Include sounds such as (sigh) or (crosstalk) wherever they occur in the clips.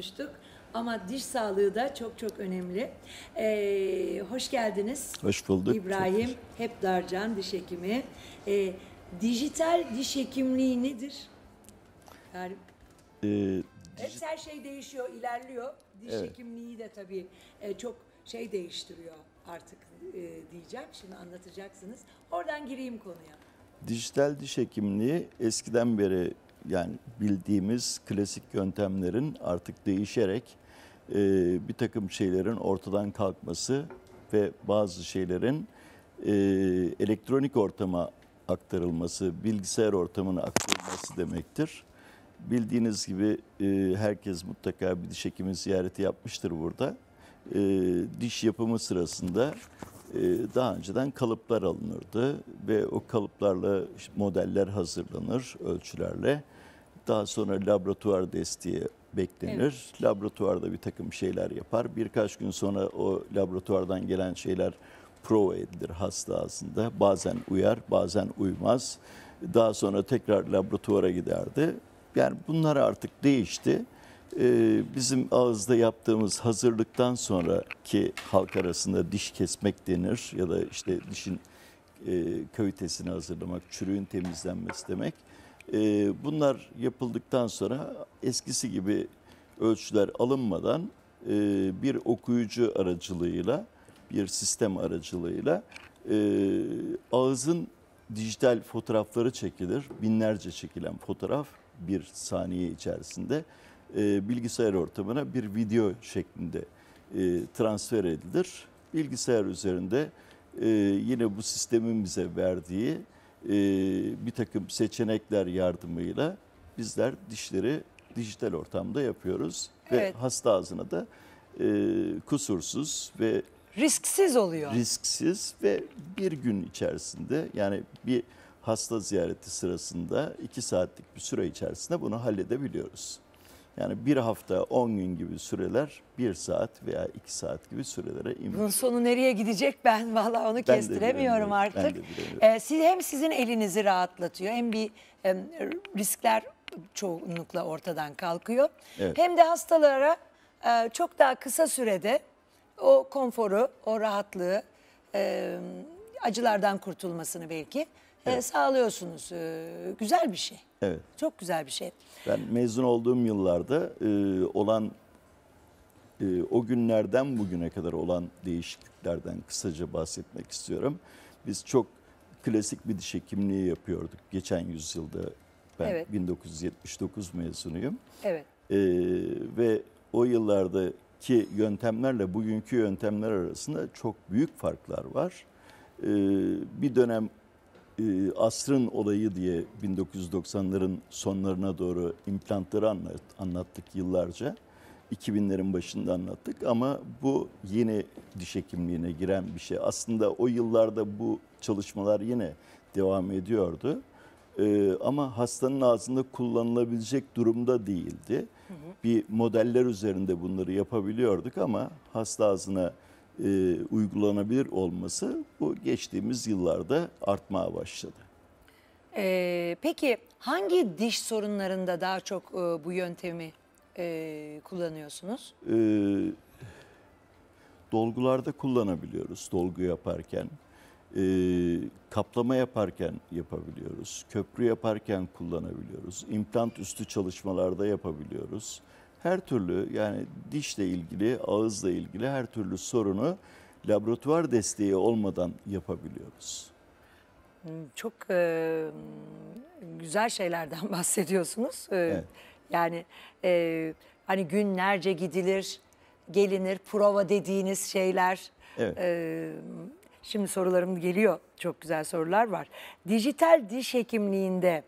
konuştuk ama diş sağlığı da çok çok önemli. Ee, hoş geldiniz. Hoş bulduk. İbrahim Hepdarcan diş hekimi. Ee, dijital diş hekimliği nedir? Tarık. Ee, Hep her şey değişiyor, ilerliyor. Diş evet. hekimliği de tabii e, çok şey değiştiriyor artık e, diyeceğim. Şimdi anlatacaksınız. Oradan gireyim konuya. Dijital diş hekimliği eskiden beri yani bildiğimiz klasik yöntemlerin artık değişerek e, bir takım şeylerin ortadan kalkması ve bazı şeylerin e, elektronik ortama aktarılması, bilgisayar ortamına aktarılması demektir. Bildiğiniz gibi e, herkes mutlaka bir diş hekimi ziyareti yapmıştır burada. E, diş yapımı sırasında ee, daha önceden kalıplar alınırdı ve o kalıplarla modeller hazırlanır ölçülerle. Daha sonra laboratuvar desteği beklenir. Evet. Laboratuvarda bir takım şeyler yapar. Birkaç gün sonra o laboratuvardan gelen şeyler prova edilir hasta ağzında. Bazen uyar, bazen uymaz. Daha sonra tekrar laboratuvara giderdi. Yani bunlar artık değişti. Ee, bizim ağızda yaptığımız hazırlıktan sonra ki halk arasında diş kesmek denir ya da işte dişin e, kövitesini hazırlamak, çürüğün temizlenmesi demek. Ee, bunlar yapıldıktan sonra eskisi gibi ölçüler alınmadan e, bir okuyucu aracılığıyla, bir sistem aracılığıyla e, ağızın dijital fotoğrafları çekilir. Binlerce çekilen fotoğraf bir saniye içerisinde e, bilgisayar ortamına bir video şeklinde e, transfer edilir. Bilgisayar üzerinde e, yine bu sistemin bize verdiği e, bir takım seçenekler yardımıyla bizler dişleri dijital ortamda yapıyoruz. Evet. Ve hasta ağzına da e, kusursuz ve risksiz oluyor. Risksiz ve bir gün içerisinde yani bir hasta ziyareti sırasında iki saatlik bir süre içerisinde bunu halledebiliyoruz. Yani bir hafta 10 gün gibi süreler bir saat veya iki saat gibi sürelere inmiş. Bunun sonu nereye gidecek ben valla onu ben kestiremiyorum de artık. Ben de ee, hem sizin elinizi rahatlatıyor hem bir hem riskler çoğunlukla ortadan kalkıyor. Evet. Hem de hastalara e, çok daha kısa sürede o konforu, o rahatlığı, e, acılardan kurtulmasını belki e, evet. e, sağlıyorsunuz. E, güzel bir şey. Evet. Çok güzel bir şey. Ben mezun olduğum yıllarda e, olan e, o günlerden bugüne kadar olan değişikliklerden kısaca bahsetmek istiyorum. Biz çok klasik bir diş hekimliği yapıyorduk geçen yüzyılda. Ben evet. 1979 mezunuyum. Evet. E, ve o yıllardaki yöntemlerle bugünkü yöntemler arasında çok büyük farklar var. E, bir dönem e, asrın olayı diye 1990'ların sonlarına doğru implantları anlat, anlattık yıllarca. 2000'lerin başında anlattık ama bu yeni diş hekimliğine giren bir şey. Aslında o yıllarda bu çalışmalar yine devam ediyordu. Ee, ama hastanın ağzında kullanılabilecek durumda değildi. Hı hı. Bir modeller üzerinde bunları yapabiliyorduk ama hasta ağzına e, uygulanabilir olması bu geçtiğimiz yıllarda artmaya başladı. Ee, peki hangi diş sorunlarında daha çok e, bu yöntemi e, kullanıyorsunuz? E, dolgularda kullanabiliyoruz dolgu yaparken. E, kaplama yaparken yapabiliyoruz. Köprü yaparken kullanabiliyoruz. implant üstü çalışmalarda yapabiliyoruz her türlü yani dişle ilgili, ağızla ilgili her türlü sorunu laboratuvar desteği olmadan yapabiliyoruz. Hmm, çok e, güzel şeylerden (laughs) bahsediyorsunuz. evet. Yani e, hani günlerce gidilir, gelinir, prova dediğiniz şeyler. Evet. E, şimdi sorularım geliyor. Çok güzel sorular var. Dijital diş hekimliğinde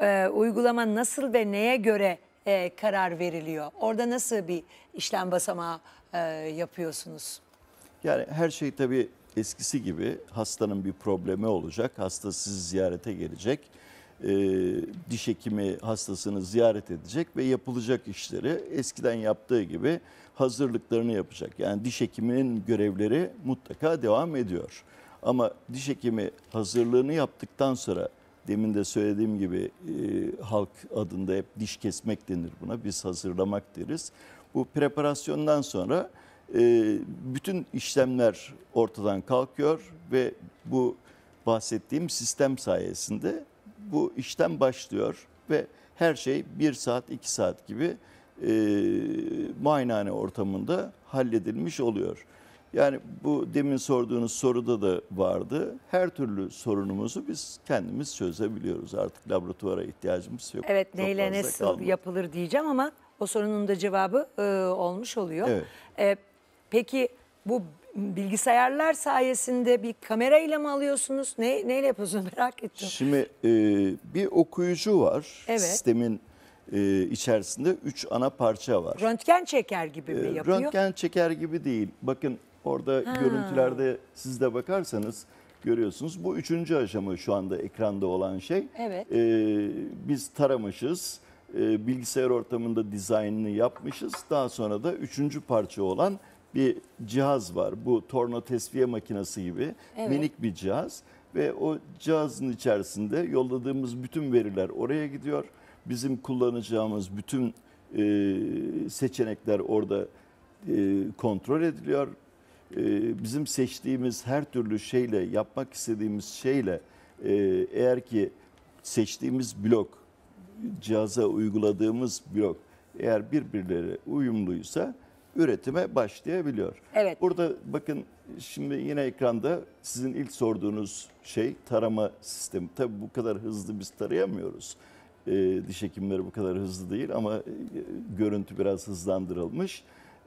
e, uygulama nasıl ve neye göre e, karar veriliyor? Orada nasıl bir işlem basamağı e, yapıyorsunuz? Yani her şey tabii eskisi gibi hastanın bir problemi olacak. Hasta sizi ziyarete gelecek. E, diş hekimi hastasını ziyaret edecek ve yapılacak işleri eskiden yaptığı gibi hazırlıklarını yapacak. Yani diş hekiminin görevleri mutlaka devam ediyor. Ama diş hekimi hazırlığını yaptıktan sonra Demin de söylediğim gibi e, halk adında hep diş kesmek denir buna. Biz hazırlamak deriz. Bu preparasyondan sonra e, bütün işlemler ortadan kalkıyor ve bu bahsettiğim sistem sayesinde bu işlem başlıyor ve her şey bir saat iki saat gibi e, muayenehane ortamında halledilmiş oluyor. Yani bu demin sorduğunuz soruda da vardı. Her türlü sorunumuzu biz kendimiz çözebiliyoruz. Artık laboratuvara ihtiyacımız yok. Evet neyle nasıl kalmadı. yapılır diyeceğim ama o sorunun da cevabı e, olmuş oluyor. Evet. E, peki bu bilgisayarlar sayesinde bir kamera ile mi alıyorsunuz? Ne, neyle yapıyorsunuz (laughs) merak ettim. Şimdi e, bir okuyucu var. Evet. Sistemin e, içerisinde üç ana parça var. Röntgen çeker gibi mi e, yapıyor? Röntgen çeker gibi değil. Bakın Orada ha. görüntülerde siz de bakarsanız görüyorsunuz. Bu üçüncü aşama şu anda ekranda olan şey. Evet. E, biz taramışız. E, bilgisayar ortamında dizaynını yapmışız. Daha sonra da üçüncü parça olan bir cihaz var. Bu torna tesviye makinesi gibi evet. minik bir cihaz ve o cihazın içerisinde yolladığımız bütün veriler oraya gidiyor. Bizim kullanacağımız bütün e, seçenekler orada e, kontrol ediliyor. Ee, bizim seçtiğimiz her türlü şeyle, yapmak istediğimiz şeyle e, eğer ki seçtiğimiz blok, cihaza uyguladığımız blok eğer birbirleri uyumluysa üretime başlayabiliyor. Evet. Burada bakın şimdi yine ekranda sizin ilk sorduğunuz şey tarama sistemi. Tabii bu kadar hızlı biz tarayamıyoruz. Ee, diş hekimleri bu kadar hızlı değil ama e, görüntü biraz hızlandırılmış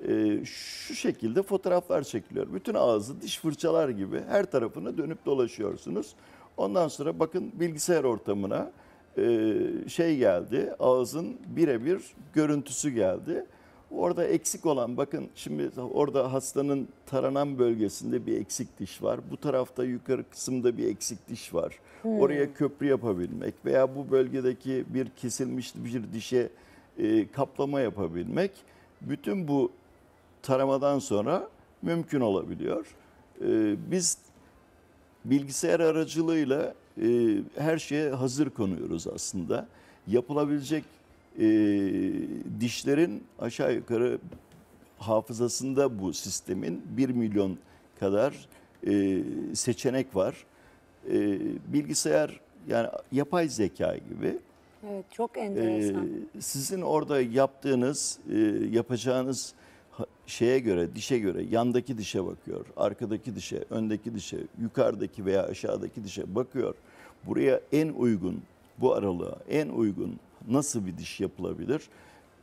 e, şu şekilde fotoğraflar çekiliyor. Bütün ağzı diş fırçalar gibi her tarafını dönüp dolaşıyorsunuz. Ondan sonra bakın bilgisayar ortamına e, şey geldi, ağzın birebir görüntüsü geldi. Orada eksik olan bakın şimdi orada hastanın taranan bölgesinde bir eksik diş var. Bu tarafta yukarı kısımda bir eksik diş var. Hmm. Oraya köprü yapabilmek veya bu bölgedeki bir kesilmiş bir dişe e, kaplama yapabilmek bütün bu taramadan sonra mümkün olabiliyor. Ee, biz bilgisayar aracılığıyla e, her şeye hazır konuyoruz aslında. Yapılabilecek e, dişlerin aşağı yukarı hafızasında bu sistemin 1 milyon kadar e, seçenek var. bilgisayar yani yapay zeka gibi. Evet çok enteresan. sizin orada yaptığınız, yapacağınız şeye göre, dişe göre, yandaki dişe bakıyor, arkadaki dişe, öndeki dişe, yukarıdaki veya aşağıdaki dişe bakıyor. Buraya en uygun, bu aralığa en uygun nasıl bir diş yapılabilir?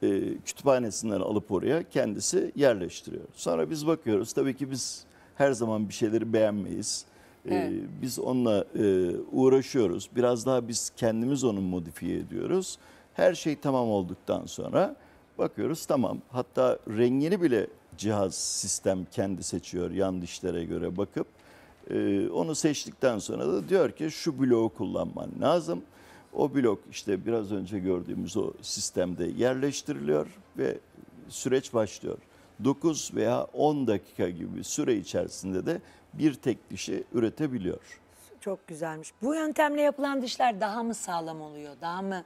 E, kütüphanesinden alıp oraya kendisi yerleştiriyor. Sonra biz bakıyoruz. Tabii ki biz her zaman bir şeyleri beğenmeyiz. Ee, evet. E, biz onunla e, uğraşıyoruz. Biraz daha biz kendimiz onu modifiye ediyoruz. Her şey tamam olduktan sonra Bakıyoruz tamam. Hatta rengini bile cihaz, sistem kendi seçiyor yan dişlere göre bakıp. Ee, onu seçtikten sonra da diyor ki şu bloğu kullanman lazım. O blok işte biraz önce gördüğümüz o sistemde yerleştiriliyor ve süreç başlıyor. 9 veya 10 dakika gibi süre içerisinde de bir tek dişi üretebiliyor. Çok güzelmiş. Bu yöntemle yapılan dişler daha mı sağlam oluyor? Daha mı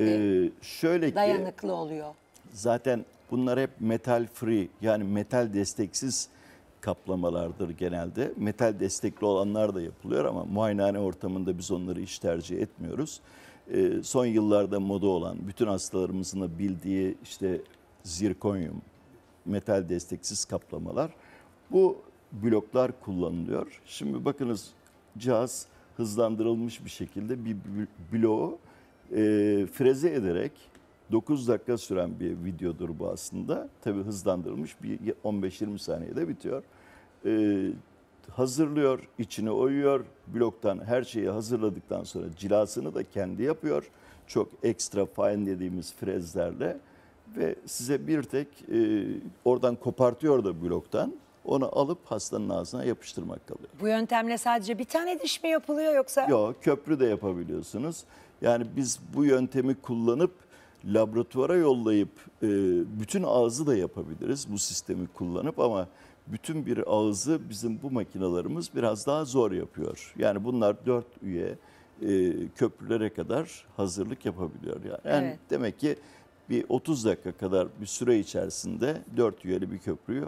ee, şöyle ki dayanıklı oluyor. zaten bunlar hep metal free yani metal desteksiz kaplamalardır genelde. Metal destekli olanlar da yapılıyor ama muayenehane ortamında biz onları hiç tercih etmiyoruz. Ee, son yıllarda moda olan bütün hastalarımızın da bildiği işte zirkonyum, metal desteksiz kaplamalar. Bu bloklar kullanılıyor. Şimdi bakınız cihaz hızlandırılmış bir şekilde bir bloğu e, freze ederek 9 dakika süren bir videodur bu aslında. Tabi hızlandırılmış bir 15-20 saniyede bitiyor. E, hazırlıyor, içini oyuyor. Bloktan her şeyi hazırladıktan sonra cilasını da kendi yapıyor. Çok ekstra fine dediğimiz frezlerle ve size bir tek e, oradan kopartıyor da bloktan. Onu alıp hastanın ağzına yapıştırmak kalıyor. Bu yöntemle sadece bir tane diş mi yapılıyor yoksa? Yok köprü de yapabiliyorsunuz. Yani biz bu yöntemi kullanıp laboratuvara yollayıp e, bütün ağzı da yapabiliriz bu sistemi kullanıp ama bütün bir ağzı bizim bu makinalarımız biraz daha zor yapıyor. Yani bunlar dört üye e, köprülere kadar hazırlık yapabiliyor. Yani. yani demek ki bir 30 dakika kadar bir süre içerisinde dört üyeli bir köprüyü